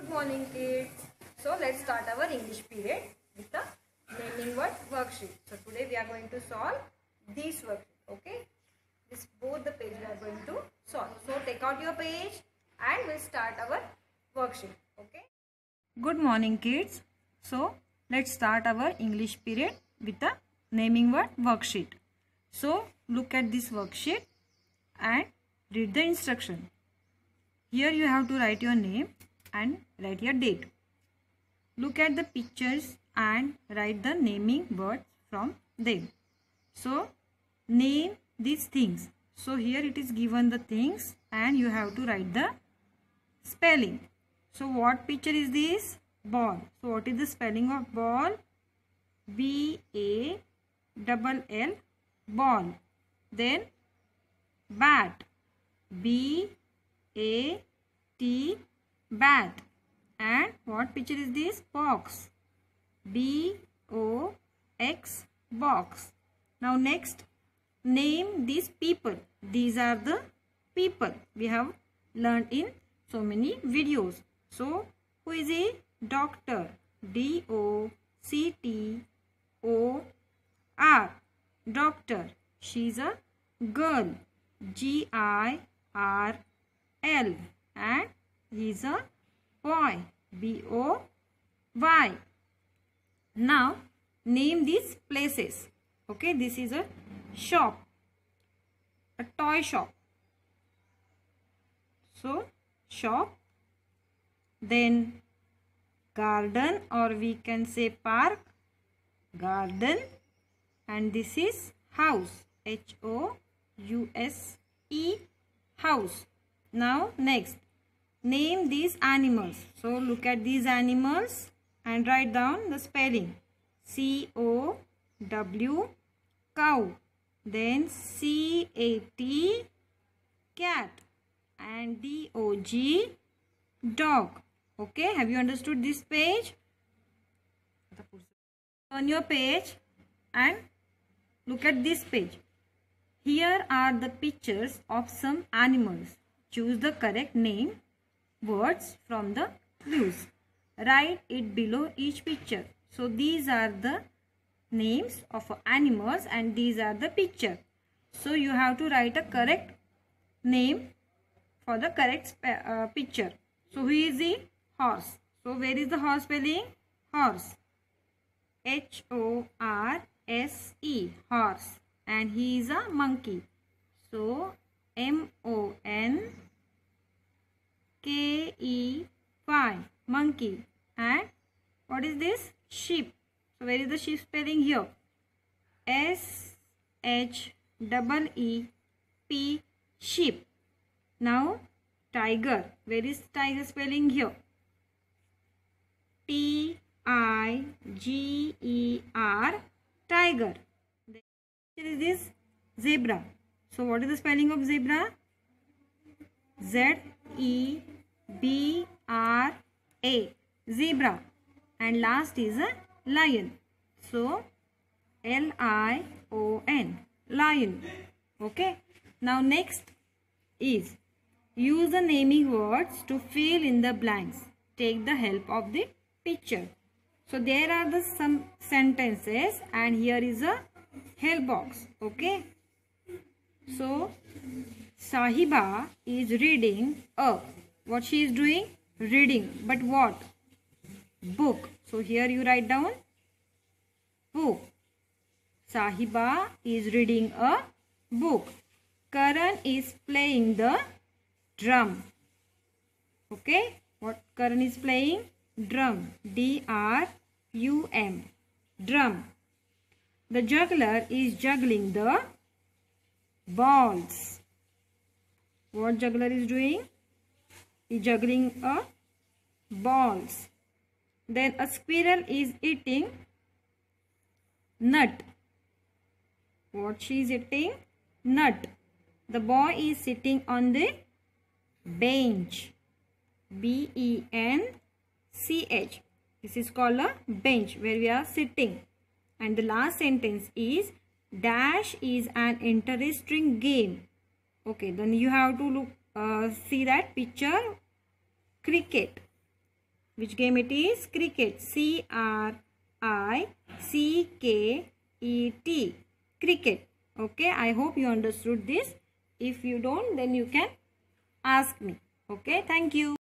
Good morning kids. So let's start our English period with the naming word worksheet. So today we are going to solve this worksheet. Okay. This both the page we are going to solve. So take out your page and we'll start our worksheet. Okay. Good morning kids. So let's start our English period with the naming word worksheet. So look at this worksheet and read the instruction. Here you have to write your name and write your date. Look at the pictures and write the naming words from them. So name these things. So here it is given the things and you have to write the spelling. So what picture is this? Ball. So what is the spelling of ball? B-A-double-L ball. Then bat. B-A-T bat and what picture is this box b o x box now next name these people these are the people we have learned in so many videos so who is a doctor d o c t o r doctor she is a girl g i r l and he is a boy. B-O-Y. Now, name these places. Okay, this is a shop. A toy shop. So, shop. Then, garden or we can say park. Garden. And this is house. H-O-U-S-E. House. Now, next name these animals so look at these animals and write down the spelling c o w cow then c a t cat and d o g dog okay have you understood this page turn your page and look at this page here are the pictures of some animals choose the correct name words from the clues. Write it below each picture. So these are the names of animals and these are the picture. So you have to write a correct name for the correct uh, picture. So who is the horse? So where is the horse spelling? Horse. H-O-R-S-E. Horse. And he is a monkey. So M monkey. And what is this? Sheep. So where is the sheep spelling here? S H double E P sheep. Now tiger. Where is tiger spelling here? T I G E R tiger. Here is this zebra. So what is the spelling of zebra? Z E B R a. Zebra. And last is a lion. So, L-I-O-N. Lion. Okay. Now next is use the naming words to fill in the blanks. Take the help of the picture. So there are the some sentences and here is a help box. Okay. So Sahiba is reading a. What she is doing? reading. But what? Book. So here you write down book. Sahiba is reading a book. Karan is playing the drum. Okay. What Karan is playing? Drum. D-R-U-M. Drum. The juggler is juggling the balls. What juggler is doing? juggling a balls. Then a squirrel is eating nut. What she is eating? Nut. The boy is sitting on the bench. B-E-N-C-H. This is called a bench where we are sitting. And the last sentence is dash is an interesting game. Okay, then you have to look uh, see that picture cricket. Which game it is? Cricket. C R I C K E T. Cricket. Okay. I hope you understood this. If you don't, then you can ask me. Okay. Thank you.